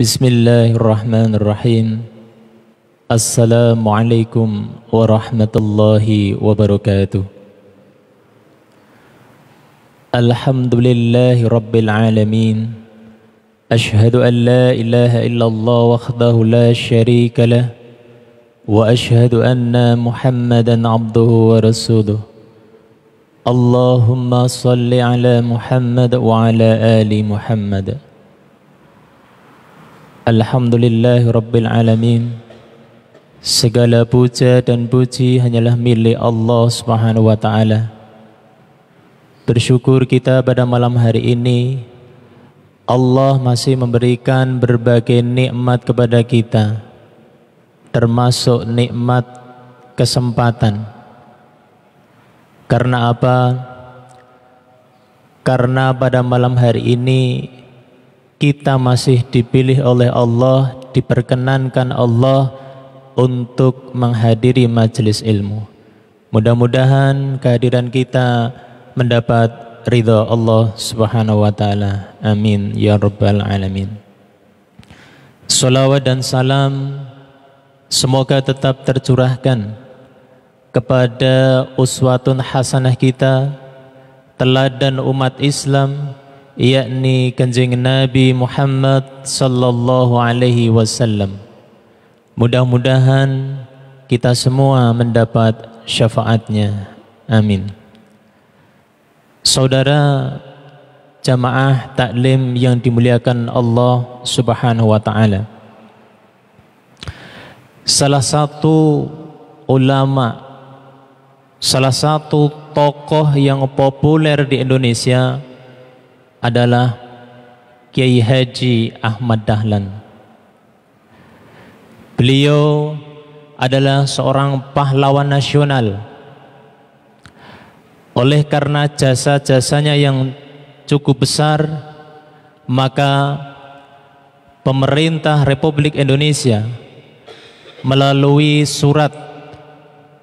بسم الله الرحمن الرحيم السلام عليكم ورحمة الله وبركاته الحمد لله رب العالمين أشهد أن لا إله إلا الله وحده لا شريك له وأشهد أن محمدا عبده ورسوله اللهم صل على محمد وعلى آل محمد Alhamdulillahi Rabbil Alamin Segala puja dan puji hanyalah milik Allah Subhanahu wa taala. Bersyukur kita pada malam hari ini Allah masih memberikan berbagai nikmat kepada kita termasuk nikmat kesempatan. Karena apa? Karena pada malam hari ini kita masih dipilih oleh Allah, diperkenankan Allah untuk menghadiri majelis ilmu. Mudah-mudahan kehadiran kita mendapat ridha Allah Subhanahu wa taala. Amin ya rabbal alamin. Salawat dan salam semoga tetap tercurahkan kepada uswatun hasanah kita, teladan umat Islam yakni Kanjeng Nabi Muhammad sallallahu alaihi wasallam. Mudah-mudahan kita semua mendapat syafaatnya. Amin. Saudara jamaah taklim yang dimuliakan Allah Subhanahu wa taala. Salah satu ulama salah satu tokoh yang populer di Indonesia adalah Kiai Haji Ahmad Dahlan. Beliau adalah seorang pahlawan nasional. Oleh karena jasa-jasanya yang cukup besar, maka pemerintah Republik Indonesia melalui surat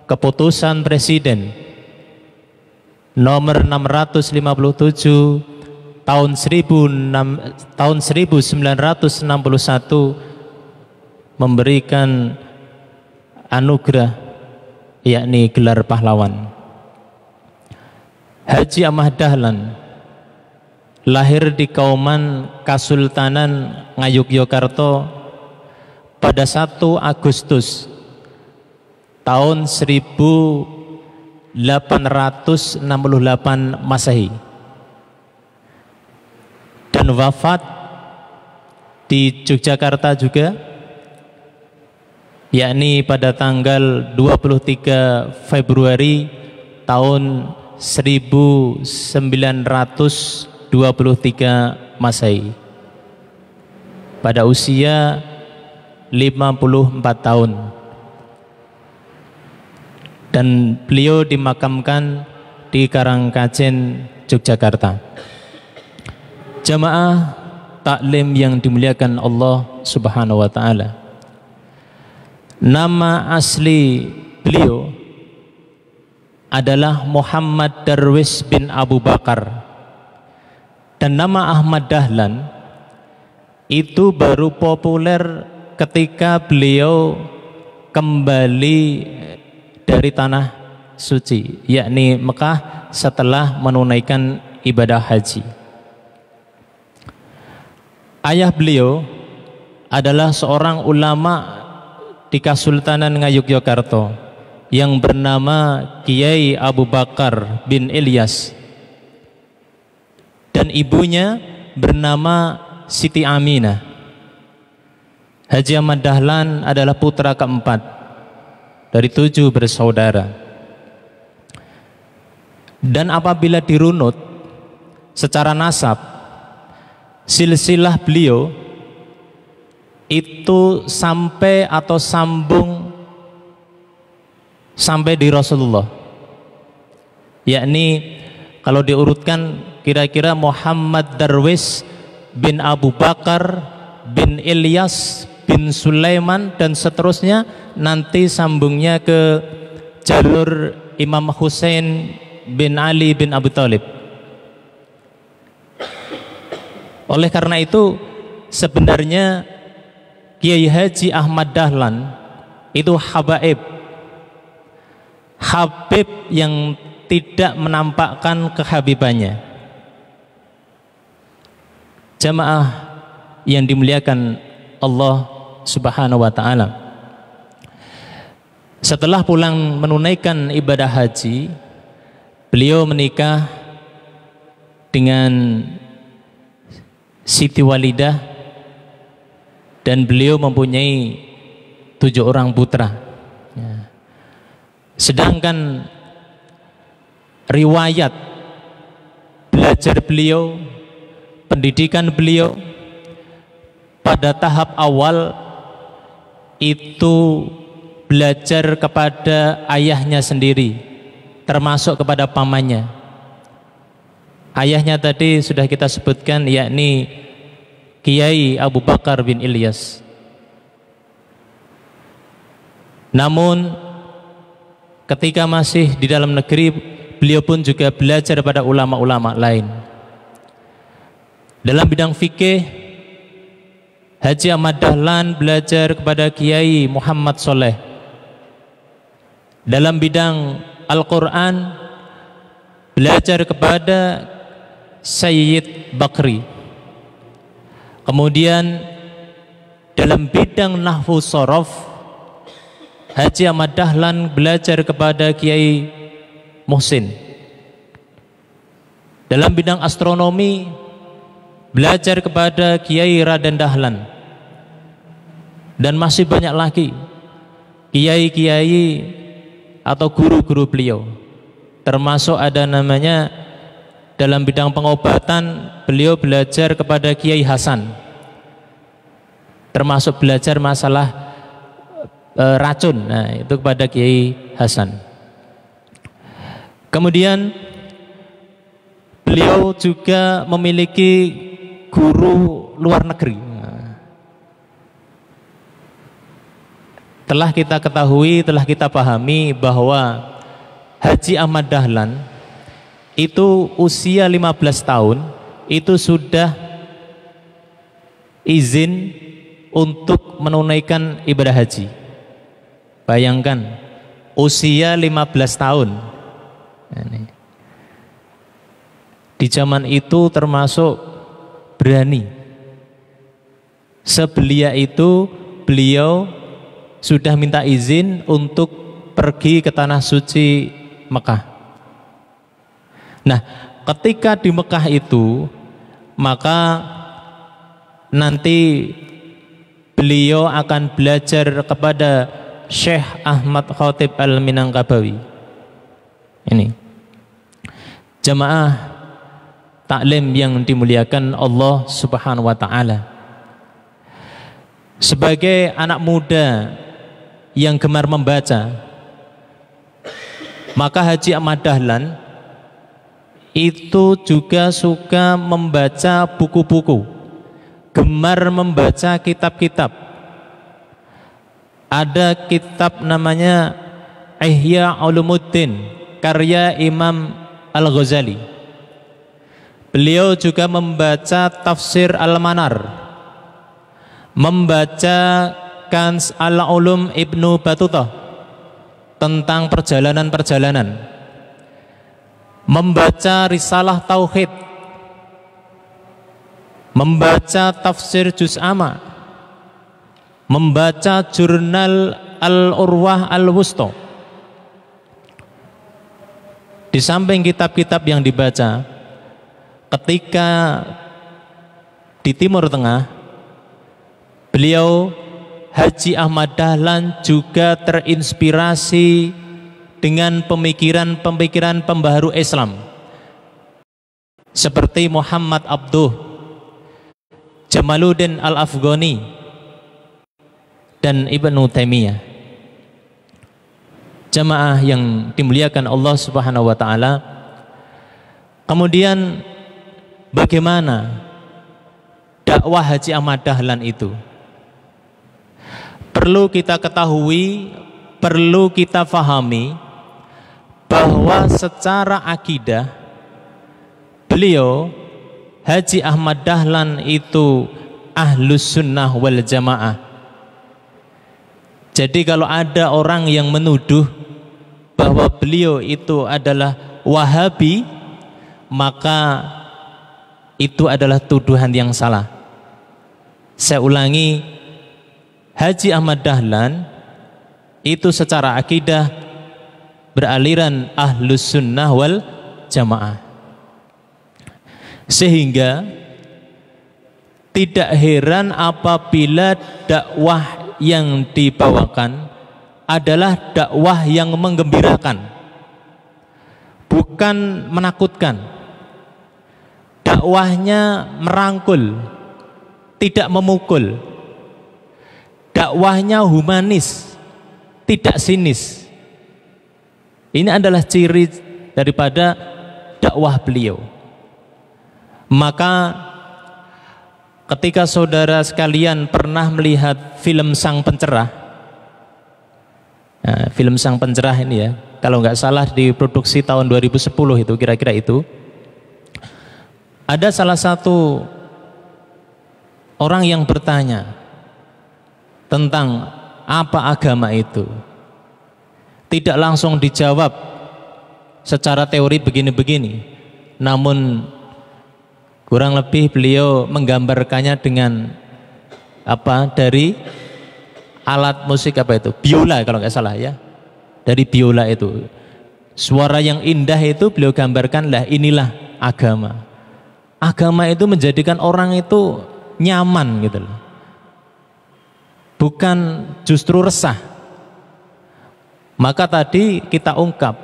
keputusan Presiden nomor 657 tahun 16, tahun 1961 memberikan anugerah yakni gelar pahlawan. Haji Ahmad Dahlan lahir di Kauman Kasultanan Ngayogyakarta pada 1 Agustus tahun 1868 Masehi dan wafat di Yogyakarta juga yakni pada tanggal 23 Februari tahun 1923 Masehi pada usia 54 tahun dan beliau dimakamkan di Karangkacen Yogyakarta jamaah taklim yang dimuliakan Allah Subhanahu wa taala. Nama asli beliau adalah Muhammad Darwis bin Abu Bakar. Dan nama Ahmad Dahlan itu baru populer ketika beliau kembali dari tanah suci, yakni Mekah setelah menunaikan ibadah haji. Ayah beliau adalah seorang ulama di Kasultanan Ngayogyakarta yang bernama Kiai Abu Bakar bin Ilyas dan ibunya bernama Siti Aminah. Haji Ahmad Dahlan adalah putra keempat dari tujuh bersaudara. Dan apabila dirunut secara nasab, silsilah beliau itu sampai atau sambung sampai di Rasulullah yakni kalau diurutkan kira-kira Muhammad Darwis bin Abu Bakar bin Ilyas bin Sulaiman dan seterusnya nanti sambungnya ke jalur Imam Hussein bin Ali bin Abu Thalib Oleh karena itu sebenarnya Kiai Haji Ahmad Dahlan itu habaib habib yang tidak menampakkan kehabibannya jamaah yang dimuliakan Allah subhanahu wa ta'ala setelah pulang menunaikan ibadah haji beliau menikah dengan Siti Walidah dan beliau mempunyai tujuh orang putra. Ya. Sedangkan riwayat belajar beliau, pendidikan beliau pada tahap awal itu belajar kepada ayahnya sendiri termasuk kepada pamannya Ayahnya tadi sudah kita sebutkan yakni Kiai Abu Bakar bin Ilyas. Namun ketika masih di dalam negeri beliau pun juga belajar pada ulama-ulama lain. Dalam bidang fikih Haji Ahmad Dahlan belajar kepada Kiai Muhammad Soleh dalam bidang Al-Quran belajar kepada Sayyid Bakri. Kemudian dalam bidang nahwu sorof, Haji Ahmad Dahlan belajar kepada Kiai Muhsin. Dalam bidang astronomi, belajar kepada Kiai Raden Dahlan. Dan masih banyak lagi kiai-kiai atau guru-guru beliau. Termasuk ada namanya dalam bidang pengobatan beliau belajar kepada Kiai Hasan termasuk belajar masalah e, racun nah itu kepada Kiai Hasan kemudian beliau juga memiliki guru luar negeri telah kita ketahui, telah kita pahami bahwa Haji Ahmad Dahlan itu usia 15 tahun itu sudah izin untuk menunaikan ibadah haji. Bayangkan usia 15 tahun. Di zaman itu termasuk berani. Sebelia itu beliau sudah minta izin untuk pergi ke tanah suci Mekah. Nah, ketika di Mekah itu maka nanti beliau akan belajar kepada Syekh Ahmad Khatib Al-Minangkabawi. Ini. Jemaah taklim yang dimuliakan Allah Subhanahu wa taala. Sebagai anak muda yang gemar membaca, maka Haji Ahmad Dahlan itu juga suka membaca buku-buku, gemar membaca kitab-kitab. Ada kitab namanya Ihya Ulumuddin karya Imam Al-Ghazali. Beliau juga membaca tafsir Al-Manar, membaca Kans Al-Ulum Ibnu Batutah tentang perjalanan-perjalanan membaca risalah tauhid, membaca tafsir juz amma, membaca jurnal Al-Urwah Al-Wusto. Di samping kitab-kitab yang dibaca, ketika di Timur Tengah, beliau Haji Ahmad Dahlan juga terinspirasi dengan pemikiran-pemikiran pembaharu Islam seperti Muhammad Abduh, Jamaluddin Al-Afghani dan Ibnu Taimiyah. Jamaah yang dimuliakan Allah Subhanahu wa taala. Kemudian bagaimana dakwah Haji Ahmad Dahlan itu? Perlu kita ketahui, perlu kita fahami bahwa secara akidah beliau Haji Ahmad Dahlan itu ahlus sunnah wal jamaah. Jadi kalau ada orang yang menuduh bahwa beliau itu adalah wahabi, maka itu adalah tuduhan yang salah. Saya ulangi, Haji Ahmad Dahlan itu secara akidah beraliran ahlus sunnah wal jamaah sehingga tidak heran apabila dakwah yang dibawakan adalah dakwah yang menggembirakan bukan menakutkan dakwahnya merangkul tidak memukul dakwahnya humanis tidak sinis ini adalah ciri daripada dakwah beliau. Maka ketika saudara sekalian pernah melihat film Sang Pencerah, nah, film Sang Pencerah ini ya, kalau nggak salah diproduksi tahun 2010 itu kira-kira itu, ada salah satu orang yang bertanya tentang apa agama itu tidak langsung dijawab secara teori begini-begini namun kurang lebih beliau menggambarkannya dengan apa dari alat musik apa itu biola kalau nggak salah ya dari biola itu suara yang indah itu beliau gambarkan lah inilah agama agama itu menjadikan orang itu nyaman gitu loh bukan justru resah maka tadi kita ungkap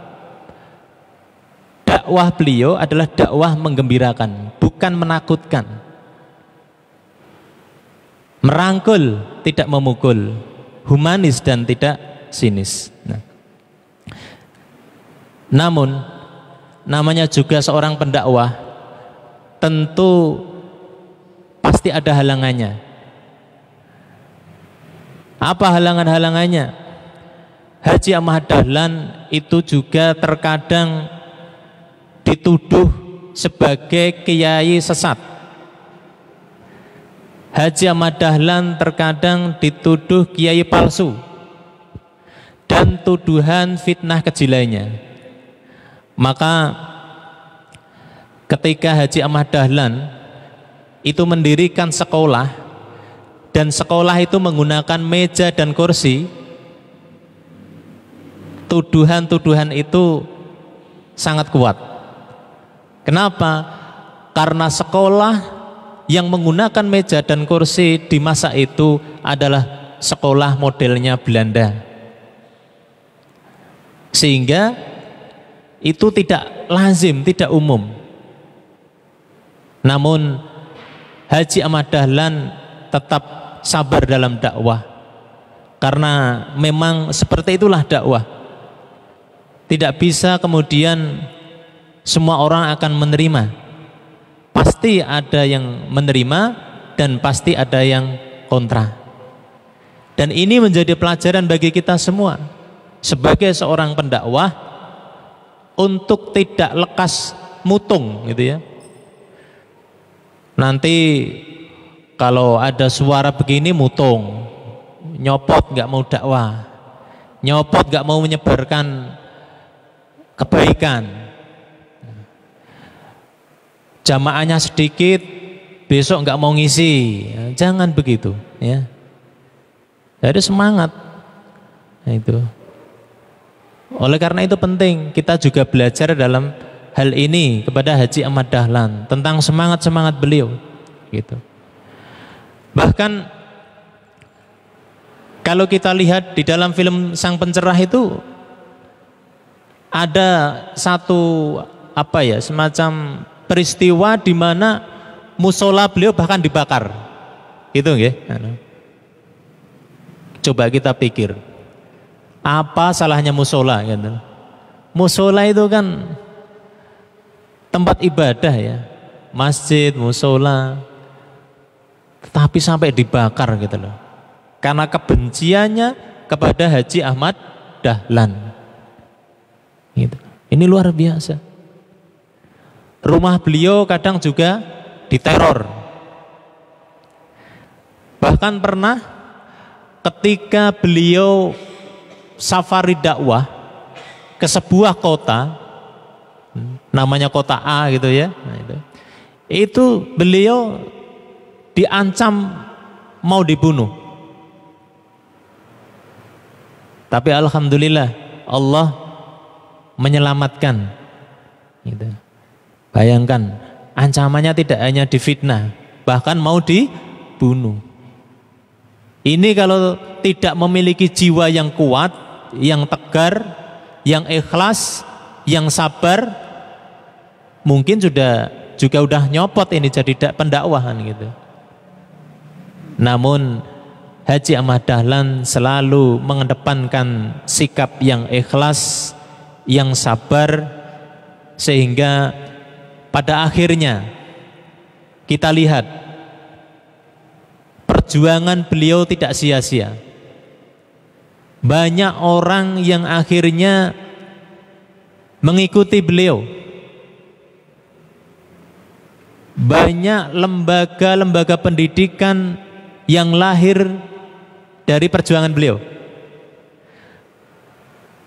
dakwah beliau adalah dakwah menggembirakan, bukan menakutkan. Merangkul, tidak memukul, humanis dan tidak sinis. Nah. Namun namanya juga seorang pendakwah tentu pasti ada halangannya. Apa halangan-halangannya? Haji Ahmad Dahlan itu juga terkadang dituduh sebagai kiai sesat. Haji Ahmad Dahlan terkadang dituduh kiai palsu dan tuduhan fitnah kejilainya. Maka ketika Haji Ahmad Dahlan itu mendirikan sekolah dan sekolah itu menggunakan meja dan kursi tuduhan-tuduhan itu sangat kuat. Kenapa? Karena sekolah yang menggunakan meja dan kursi di masa itu adalah sekolah modelnya Belanda. Sehingga itu tidak lazim, tidak umum. Namun Haji Ahmad Dahlan tetap sabar dalam dakwah. Karena memang seperti itulah dakwah tidak bisa kemudian semua orang akan menerima. Pasti ada yang menerima dan pasti ada yang kontra. Dan ini menjadi pelajaran bagi kita semua sebagai seorang pendakwah untuk tidak lekas mutung gitu ya. Nanti kalau ada suara begini mutung, nyopot nggak mau dakwah, nyopot nggak mau menyebarkan kebaikan. Jamaahnya sedikit, besok nggak mau ngisi, jangan begitu, ya. Jadi nah, semangat, nah, itu. Oleh karena itu penting kita juga belajar dalam hal ini kepada Haji Ahmad Dahlan tentang semangat semangat beliau, gitu. Bahkan kalau kita lihat di dalam film Sang Pencerah itu ada satu apa ya semacam peristiwa di mana musola beliau bahkan dibakar. itu nggih. Anu. Coba kita pikir. Apa salahnya musola gitu. Musola itu kan tempat ibadah ya. Masjid, musola. Tapi sampai dibakar gitu loh. Karena kebenciannya kepada Haji Ahmad Dahlan. Gitu. Ini luar biasa. Rumah beliau kadang juga diteror. Bahkan pernah ketika beliau safari dakwah ke sebuah kota, namanya kota A gitu ya, nah itu, itu beliau diancam mau dibunuh. Tapi alhamdulillah Allah menyelamatkan. Gitu. Bayangkan, ancamannya tidak hanya difitnah, bahkan mau dibunuh. Ini kalau tidak memiliki jiwa yang kuat, yang tegar, yang ikhlas, yang sabar, mungkin sudah juga udah nyopot ini jadi pendakwahan gitu. Namun Haji Ahmad Dahlan selalu mengedepankan sikap yang ikhlas, yang sabar sehingga pada akhirnya kita lihat perjuangan beliau tidak sia-sia. Banyak orang yang akhirnya mengikuti beliau. Banyak lembaga-lembaga pendidikan yang lahir dari perjuangan beliau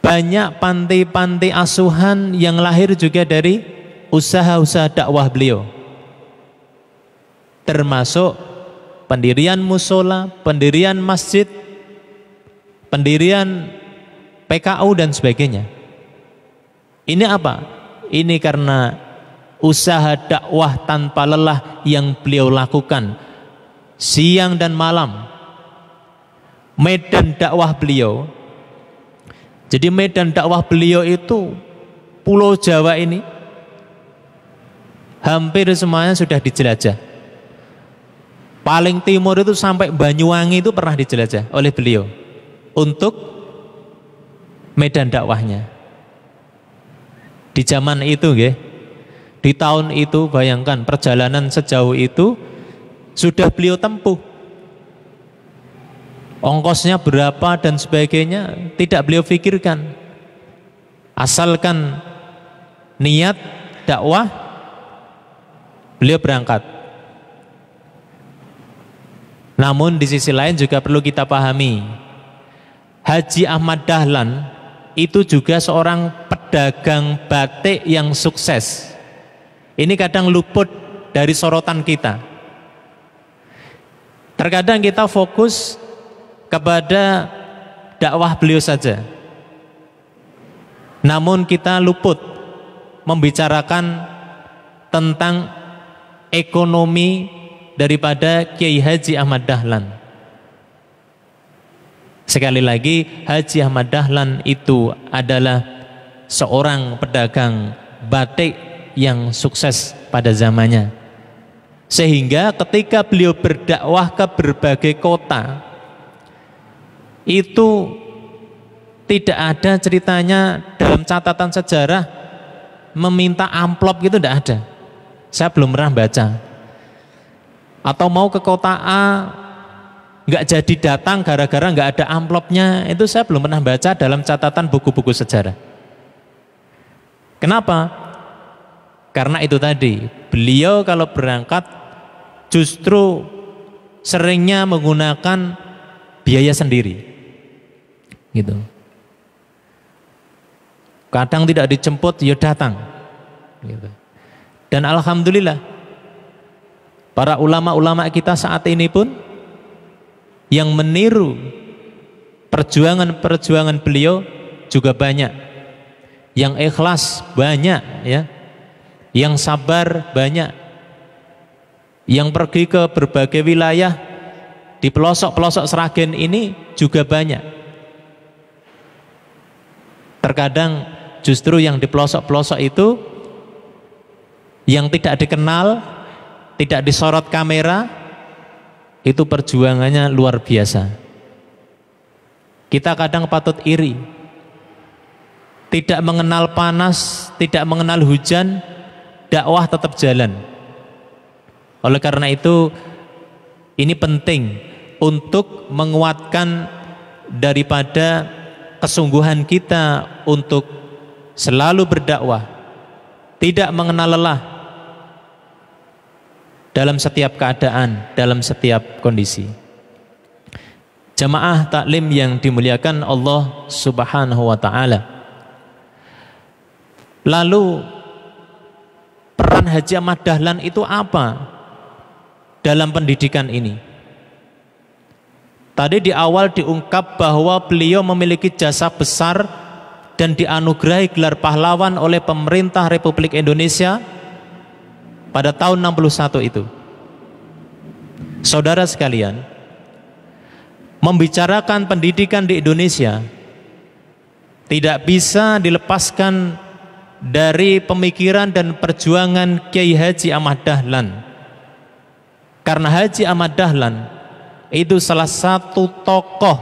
banyak panti-panti asuhan yang lahir juga dari usaha-usaha dakwah beliau. Termasuk pendirian musola, pendirian masjid, pendirian PKU dan sebagainya. Ini apa? Ini karena usaha dakwah tanpa lelah yang beliau lakukan siang dan malam. Medan dakwah beliau jadi medan dakwah beliau itu pulau Jawa ini hampir semuanya sudah dijelajah. Paling timur itu sampai Banyuwangi itu pernah dijelajah oleh beliau untuk medan dakwahnya. Di zaman itu, ya, di tahun itu bayangkan perjalanan sejauh itu sudah beliau tempuh ongkosnya berapa dan sebagainya tidak beliau pikirkan. Asalkan niat dakwah beliau berangkat. Namun di sisi lain juga perlu kita pahami Haji Ahmad Dahlan itu juga seorang pedagang batik yang sukses. Ini kadang luput dari sorotan kita. Terkadang kita fokus kepada dakwah beliau saja. Namun kita luput membicarakan tentang ekonomi daripada Kiai Haji Ahmad Dahlan. Sekali lagi, Haji Ahmad Dahlan itu adalah seorang pedagang batik yang sukses pada zamannya. Sehingga ketika beliau berdakwah ke berbagai kota, itu tidak ada ceritanya dalam catatan sejarah meminta amplop gitu tidak ada. Saya belum pernah baca. Atau mau ke kota A nggak jadi datang gara-gara nggak ada amplopnya itu saya belum pernah baca dalam catatan buku-buku sejarah. Kenapa? Karena itu tadi beliau kalau berangkat justru seringnya menggunakan biaya sendiri gitu. Kadang tidak dijemput, ya datang. Gitu. Dan alhamdulillah, para ulama-ulama kita saat ini pun yang meniru perjuangan-perjuangan beliau juga banyak. Yang ikhlas banyak ya. Yang sabar banyak. Yang pergi ke berbagai wilayah di pelosok-pelosok Seragen ini juga banyak. Terkadang justru yang di pelosok-pelosok itu yang tidak dikenal, tidak disorot kamera, itu perjuangannya luar biasa. Kita kadang patut iri. Tidak mengenal panas, tidak mengenal hujan, dakwah tetap jalan. Oleh karena itu, ini penting untuk menguatkan daripada kesungguhan kita untuk selalu berdakwah, tidak mengenal lelah dalam setiap keadaan, dalam setiap kondisi. Jamaah taklim yang dimuliakan Allah Subhanahu wa taala. Lalu peran Haji Ahmad Dahlan itu apa dalam pendidikan ini? Tadi di awal diungkap bahwa beliau memiliki jasa besar dan dianugerahi gelar pahlawan oleh pemerintah Republik Indonesia pada tahun 61 itu. Saudara sekalian, membicarakan pendidikan di Indonesia tidak bisa dilepaskan dari pemikiran dan perjuangan Kiai Haji Ahmad Dahlan. Karena Haji Ahmad Dahlan itu salah satu tokoh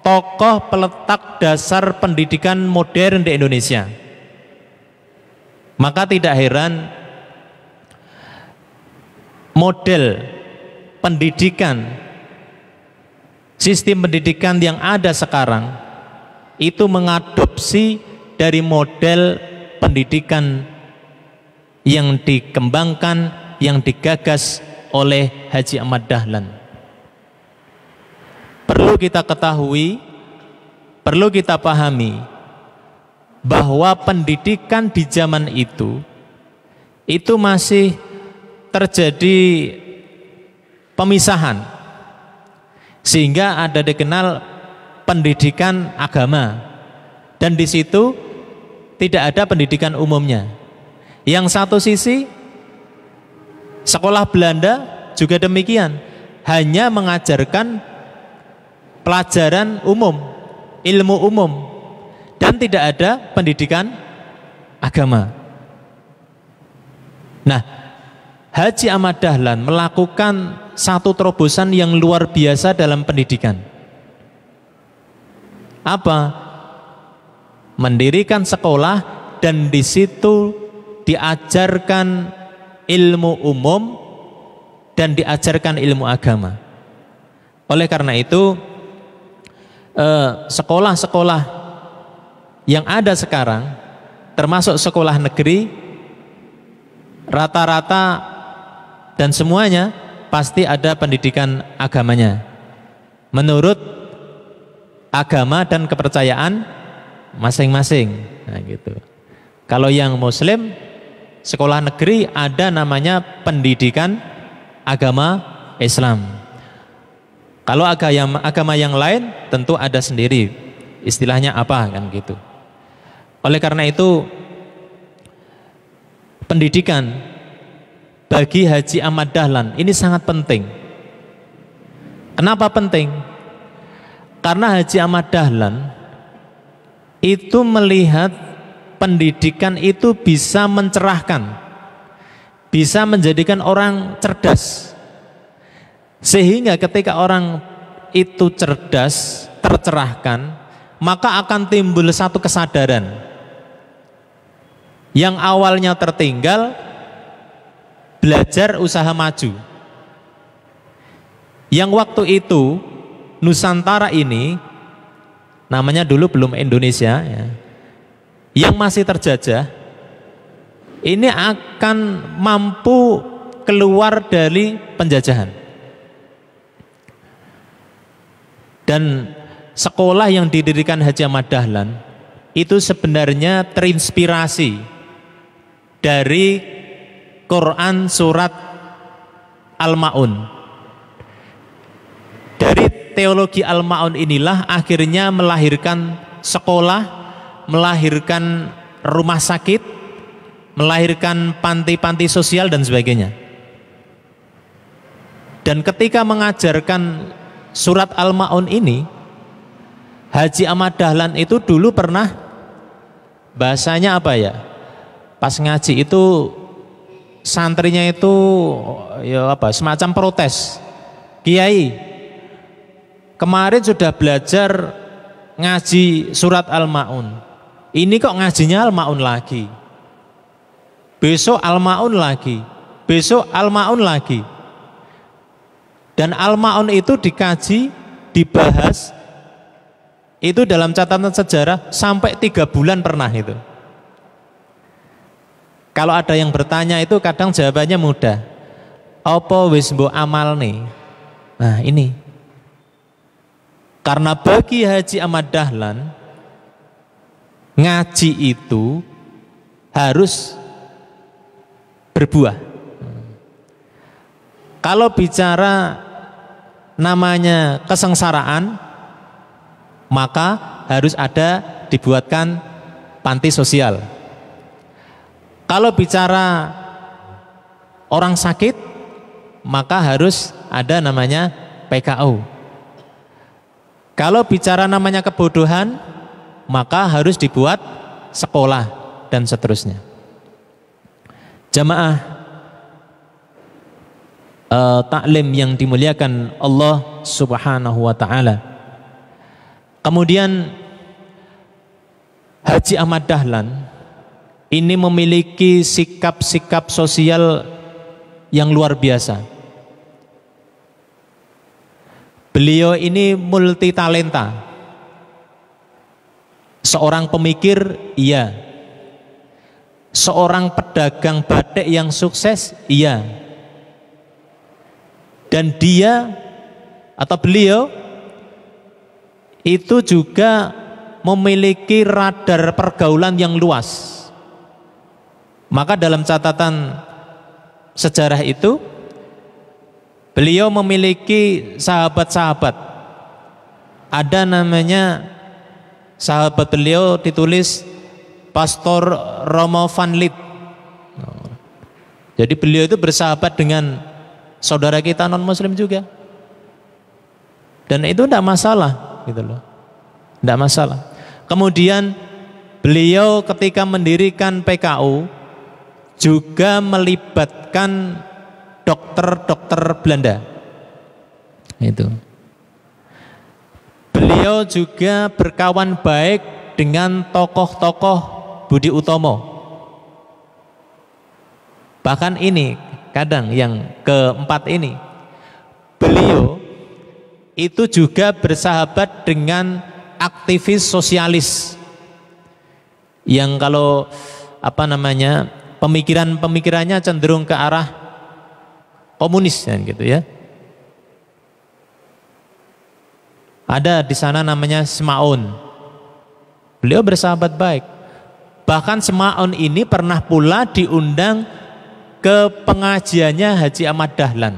tokoh peletak dasar pendidikan modern di Indonesia. Maka tidak heran model pendidikan sistem pendidikan yang ada sekarang itu mengadopsi dari model pendidikan yang dikembangkan, yang digagas oleh Haji Ahmad Dahlan. Perlu kita ketahui, perlu kita pahami bahwa pendidikan di zaman itu itu masih terjadi pemisahan sehingga ada dikenal pendidikan agama dan di situ tidak ada pendidikan umumnya. Yang satu sisi Sekolah Belanda juga demikian, hanya mengajarkan pelajaran umum, ilmu umum, dan tidak ada pendidikan agama. Nah, Haji Ahmad Dahlan melakukan satu terobosan yang luar biasa dalam pendidikan. Apa? Mendirikan sekolah dan di situ diajarkan ilmu umum dan diajarkan ilmu agama. Oleh karena itu, eh, sekolah-sekolah yang ada sekarang, termasuk sekolah negeri, rata-rata dan semuanya pasti ada pendidikan agamanya. Menurut agama dan kepercayaan masing-masing. Nah, gitu. Kalau yang Muslim sekolah negeri ada namanya pendidikan agama Islam. Kalau agama agama yang lain tentu ada sendiri istilahnya apa kan gitu. Oleh karena itu pendidikan bagi Haji Ahmad Dahlan ini sangat penting. Kenapa penting? Karena Haji Ahmad Dahlan itu melihat pendidikan itu bisa mencerahkan, bisa menjadikan orang cerdas. Sehingga ketika orang itu cerdas, tercerahkan, maka akan timbul satu kesadaran. Yang awalnya tertinggal, belajar usaha maju. Yang waktu itu Nusantara ini namanya dulu belum Indonesia ya yang masih terjajah ini akan mampu keluar dari penjajahan. Dan sekolah yang didirikan Haji Ahmad Dahlan itu sebenarnya terinspirasi dari Quran surat Al-Maun. Dari teologi Al-Maun inilah akhirnya melahirkan sekolah melahirkan rumah sakit, melahirkan panti-panti sosial dan sebagainya. Dan ketika mengajarkan surat Al-Maun ini, Haji Ahmad Dahlan itu dulu pernah bahasanya apa ya? Pas ngaji itu santrinya itu ya apa semacam protes. Kiai, kemarin sudah belajar ngaji surat Al-Maun. Ini kok ngajinya almaun lagi. Besok almaun lagi. Besok almaun lagi. Dan almaun itu dikaji, dibahas itu dalam catatan sejarah sampai tiga bulan pernah itu. Kalau ada yang bertanya itu kadang jawabannya mudah. Apa wis amal nih. Nah, ini. Karena bagi Haji Ahmad Dahlan ngaji itu harus berbuah. Kalau bicara namanya kesengsaraan, maka harus ada dibuatkan panti sosial. Kalau bicara orang sakit, maka harus ada namanya PKU. Kalau bicara namanya kebodohan, maka harus dibuat sekolah dan seterusnya. Jamaah uh, eh, taklim yang dimuliakan Allah Subhanahu wa taala. Kemudian Haji Ahmad Dahlan ini memiliki sikap-sikap sosial yang luar biasa. Beliau ini multi talenta. Seorang pemikir, iya. Seorang pedagang batik yang sukses, iya. Dan dia atau beliau itu juga memiliki radar pergaulan yang luas. Maka dalam catatan sejarah itu beliau memiliki sahabat-sahabat. Ada namanya sahabat beliau ditulis Pastor Romo Van Lid. Jadi beliau itu bersahabat dengan saudara kita non muslim juga. Dan itu tidak masalah gitu loh. Tidak masalah. Kemudian beliau ketika mendirikan PKU juga melibatkan dokter-dokter Belanda. Itu beliau juga berkawan baik dengan tokoh-tokoh Budi Utomo. Bahkan ini kadang yang keempat ini beliau itu juga bersahabat dengan aktivis sosialis yang kalau apa namanya pemikiran-pemikirannya cenderung ke arah komunis kan gitu ya Ada di sana namanya Semaun. Beliau bersahabat baik. Bahkan Semaun ini pernah pula diundang ke pengajiannya Haji Ahmad Dahlan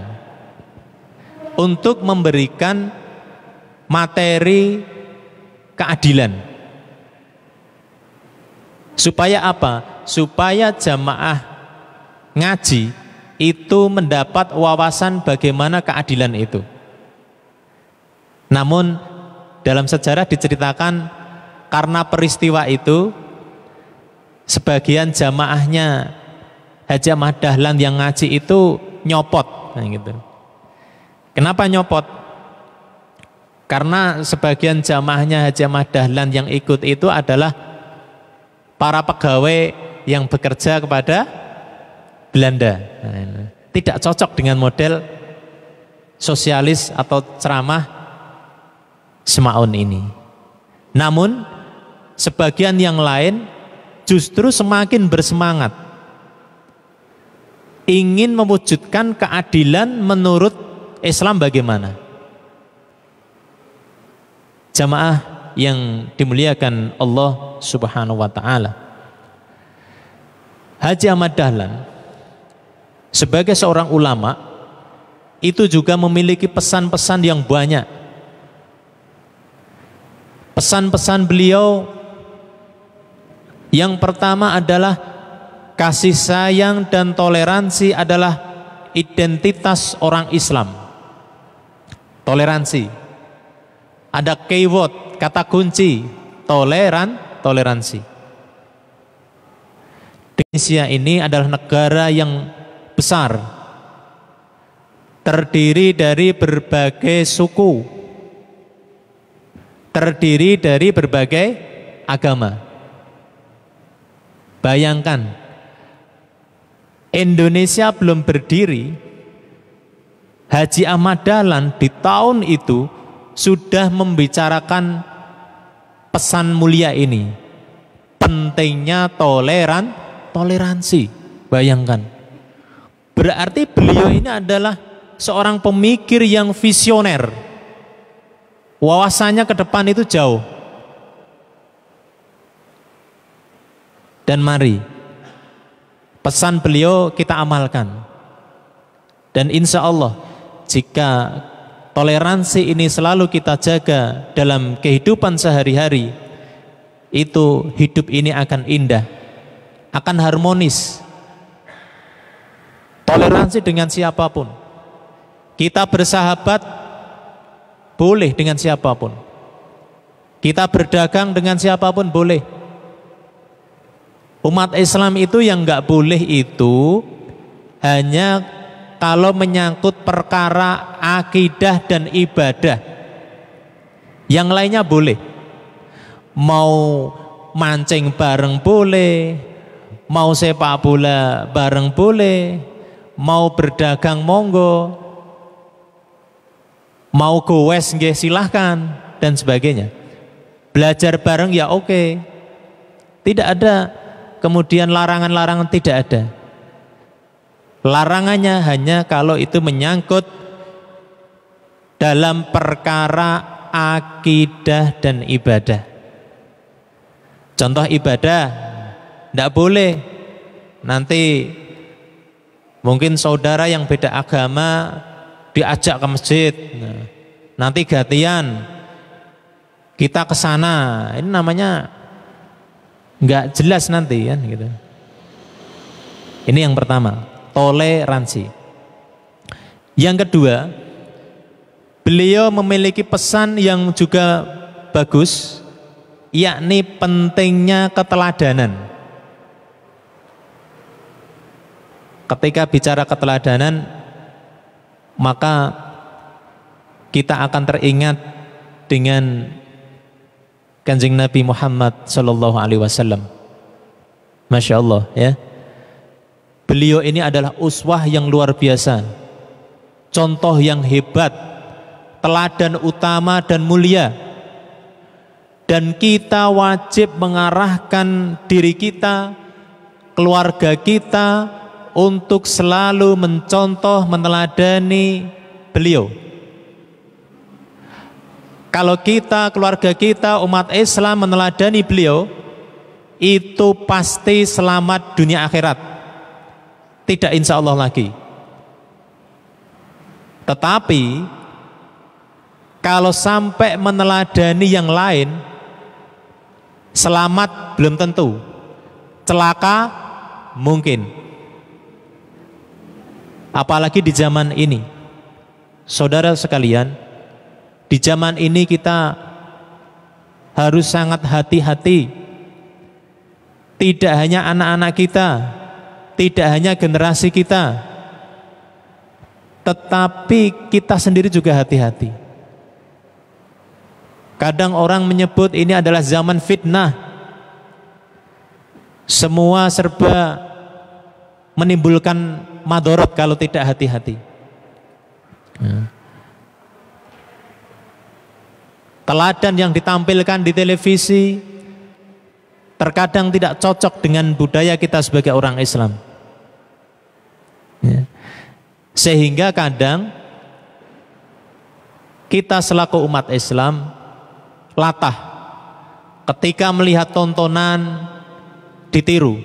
untuk memberikan materi keadilan. Supaya apa? Supaya jamaah ngaji itu mendapat wawasan bagaimana keadilan itu. Namun dalam sejarah diceritakan karena peristiwa itu sebagian jamaahnya Haji Ahmad Dahlan yang ngaji itu nyopot gitu. Kenapa nyopot? Karena sebagian jamaahnya Haji Ahmad Dahlan yang ikut itu adalah para pegawai yang bekerja kepada Belanda. Nah, tidak cocok dengan model sosialis atau ceramah Semaun ini. Namun sebagian yang lain justru semakin bersemangat ingin mewujudkan keadilan menurut Islam bagaimana? Jamaah yang dimuliakan Allah Subhanahu wa taala. Haji Ahmad Dahlan sebagai seorang ulama itu juga memiliki pesan-pesan yang banyak Pesan-pesan beliau yang pertama adalah kasih sayang dan toleransi adalah identitas orang Islam. Toleransi. Ada keyword, kata kunci, toleran, toleransi. Indonesia ini adalah negara yang besar. Terdiri dari berbagai suku, terdiri dari berbagai agama. Bayangkan, Indonesia belum berdiri, Haji Ahmad Dahlan di tahun itu sudah membicarakan pesan mulia ini. Pentingnya toleran, toleransi. Bayangkan. Berarti beliau ini adalah seorang pemikir yang visioner Wawasannya ke depan itu jauh. Dan mari pesan beliau kita amalkan. Dan insya Allah jika toleransi ini selalu kita jaga dalam kehidupan sehari-hari, itu hidup ini akan indah, akan harmonis. Toleransi dengan siapapun. Kita bersahabat boleh dengan siapapun. Kita berdagang dengan siapapun boleh. Umat Islam itu yang nggak boleh itu hanya kalau menyangkut perkara akidah dan ibadah. Yang lainnya boleh. Mau mancing bareng boleh, mau sepak bola bareng boleh, mau berdagang monggo, mau go west nggih silahkan dan sebagainya. Belajar bareng ya oke. Tidak ada kemudian larangan-larangan tidak ada. Larangannya hanya kalau itu menyangkut dalam perkara akidah dan ibadah. Contoh ibadah, tidak boleh. Nanti mungkin saudara yang beda agama diajak ke masjid. Nah, nanti gantian kita ke sana. Ini namanya nggak jelas nanti kan gitu. Ini yang pertama, toleransi. Yang kedua, beliau memiliki pesan yang juga bagus, yakni pentingnya keteladanan. Ketika bicara keteladanan, maka kita akan teringat dengan Kanjeng Nabi Muhammad sallallahu alaihi wasallam. Masya Allah ya. Beliau ini adalah uswah yang luar biasa. Contoh yang hebat, teladan utama dan mulia. Dan kita wajib mengarahkan diri kita, keluarga kita, untuk selalu mencontoh, meneladani beliau. Kalau kita, keluarga kita, umat Islam meneladani beliau, itu pasti selamat dunia akhirat. Tidak insya Allah lagi. Tetapi, kalau sampai meneladani yang lain, selamat belum tentu. Celaka mungkin. Apalagi di zaman ini. Saudara sekalian, di zaman ini kita harus sangat hati-hati. Tidak hanya anak-anak kita, tidak hanya generasi kita, tetapi kita sendiri juga hati-hati. Kadang orang menyebut ini adalah zaman fitnah. Semua serba menimbulkan madorot kalau tidak hati-hati. Ya. Teladan yang ditampilkan di televisi terkadang tidak cocok dengan budaya kita sebagai orang Islam. Ya. Sehingga kadang kita selaku umat Islam latah ketika melihat tontonan ditiru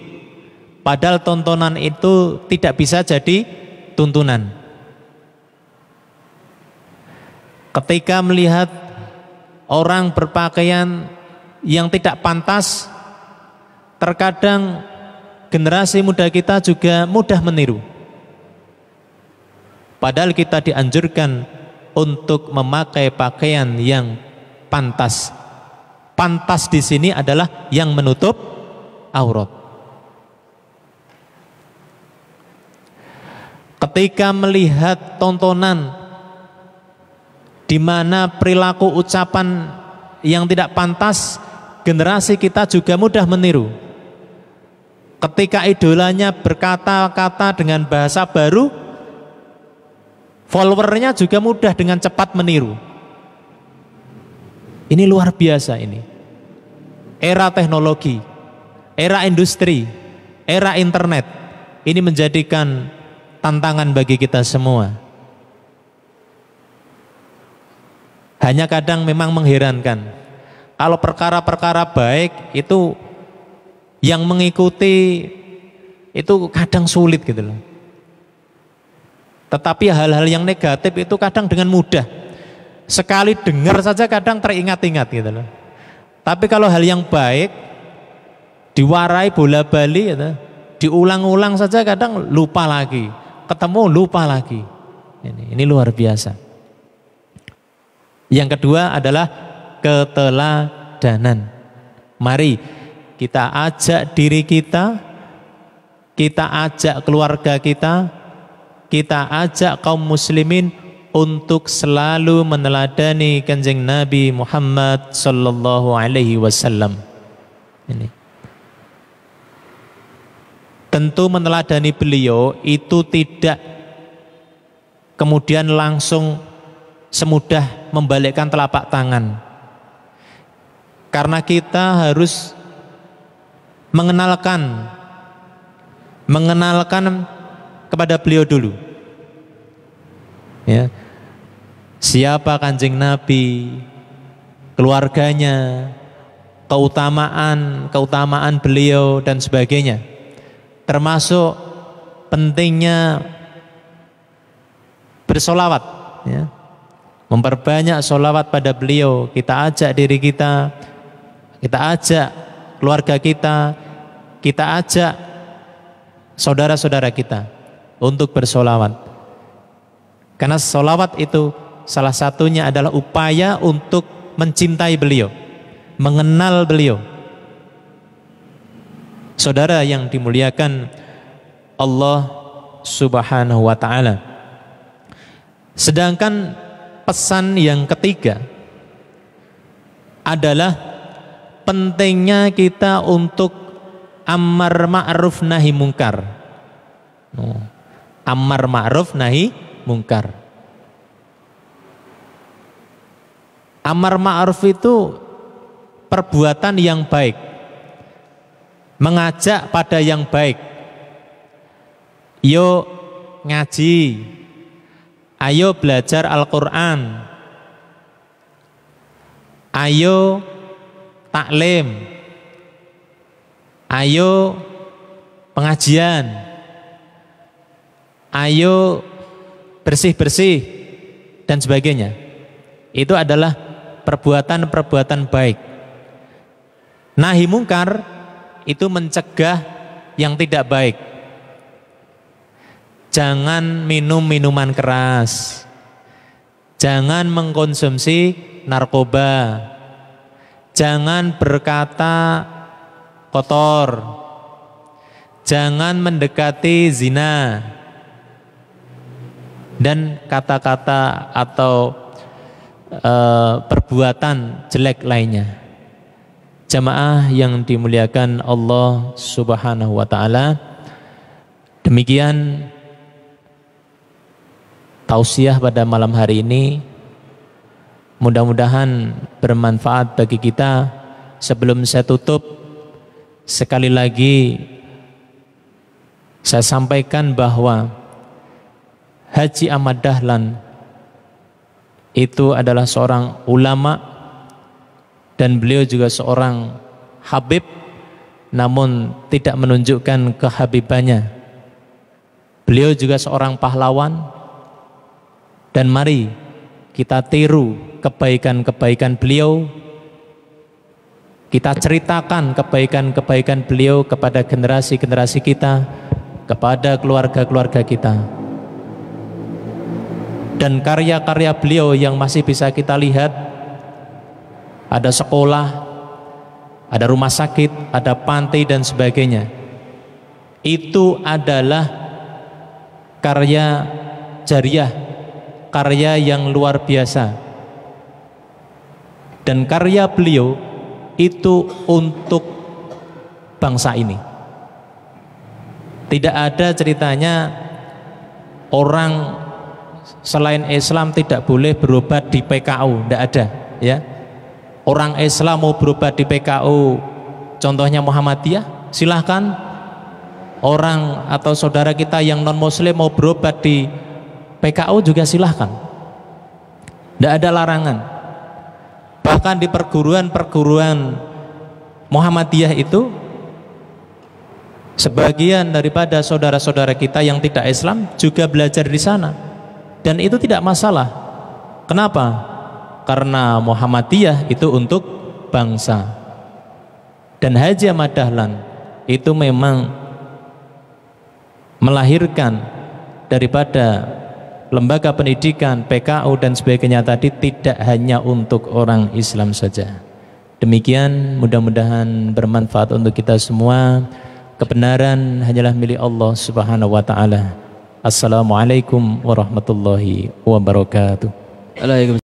Padahal tontonan itu tidak bisa jadi tuntunan. Ketika melihat orang berpakaian yang tidak pantas, terkadang generasi muda kita juga mudah meniru. Padahal kita dianjurkan untuk memakai pakaian yang pantas. Pantas di sini adalah yang menutup aurat. ketika melihat tontonan di mana perilaku ucapan yang tidak pantas, generasi kita juga mudah meniru. Ketika idolanya berkata-kata dengan bahasa baru, followernya juga mudah dengan cepat meniru. Ini luar biasa ini. Era teknologi, era industri, era internet, ini menjadikan tantangan bagi kita semua. Hanya kadang memang mengherankan. Kalau perkara-perkara baik itu yang mengikuti itu kadang sulit gitu loh. Tetapi hal-hal yang negatif itu kadang dengan mudah. Sekali dengar saja kadang teringat-ingat gitu loh. Tapi kalau hal yang baik diwarai bola bali gitu, diulang-ulang saja kadang lupa lagi ketemu lupa lagi. Ini, ini luar biasa. Yang kedua adalah keteladanan. Mari kita ajak diri kita, kita ajak keluarga kita, kita ajak kaum muslimin untuk selalu meneladani kanjeng Nabi Muhammad sallallahu alaihi wasallam. Ini tentu meneladani beliau itu tidak kemudian langsung semudah membalikkan telapak tangan. Karena kita harus mengenalkan mengenalkan kepada beliau dulu. Ya. Siapa Kanjeng Nabi, keluarganya, keutamaan, keutamaan beliau dan sebagainya termasuk pentingnya bersolawat ya. memperbanyak solawat pada beliau kita ajak diri kita kita ajak keluarga kita kita ajak saudara-saudara kita untuk bersolawat karena solawat itu salah satunya adalah upaya untuk mencintai beliau mengenal beliau Saudara yang dimuliakan Allah Subhanahu wa taala. Sedangkan pesan yang ketiga adalah pentingnya kita untuk amar ma'ruf nahi mungkar. Amar ma'ruf nahi mungkar. Amar ma'ruf itu perbuatan yang baik mengajak pada yang baik. Yuk ngaji. Ayo belajar Al-Qur'an. Ayo taklim. Ayo pengajian. Ayo bersih-bersih dan sebagainya. Itu adalah perbuatan-perbuatan baik. Nahi mungkar itu mencegah yang tidak baik. Jangan minum minuman keras. Jangan mengkonsumsi narkoba. Jangan berkata kotor. Jangan mendekati zina. Dan kata-kata atau e, perbuatan jelek lainnya. Jamaah yang dimuliakan Allah Subhanahu wa taala. Demikian tausiah pada malam hari ini. Mudah-mudahan bermanfaat bagi kita. Sebelum saya tutup, sekali lagi saya sampaikan bahwa Haji Ahmad Dahlan itu adalah seorang ulama' dan beliau juga seorang habib namun tidak menunjukkan kehabibannya. Beliau juga seorang pahlawan dan mari kita tiru kebaikan-kebaikan beliau. Kita ceritakan kebaikan-kebaikan beliau kepada generasi-generasi kita, kepada keluarga-keluarga kita dan karya-karya beliau yang masih bisa kita lihat ada sekolah, ada rumah sakit, ada pantai dan sebagainya. Itu adalah karya jariah, karya yang luar biasa. Dan karya beliau itu untuk bangsa ini. Tidak ada ceritanya orang selain Islam tidak boleh berobat di PKU, tidak ada, ya Orang Islam mau berubah di PKU, contohnya Muhammadiyah, silahkan. Orang atau saudara kita yang non muslim mau berobat di PKU juga silahkan. Tidak ada larangan. Bahkan di perguruan-perguruan Muhammadiyah itu sebagian daripada saudara-saudara kita yang tidak Islam juga belajar di sana. Dan itu tidak masalah. Kenapa? karena Muhammadiyah itu untuk bangsa dan Haji Ahmad Dahlan itu memang melahirkan daripada lembaga pendidikan, PKU dan sebagainya tadi tidak hanya untuk orang Islam saja. Demikian mudah-mudahan bermanfaat untuk kita semua. Kebenaran hanyalah milik Allah Subhanahu wa taala. Assalamualaikum warahmatullahi wabarakatuh.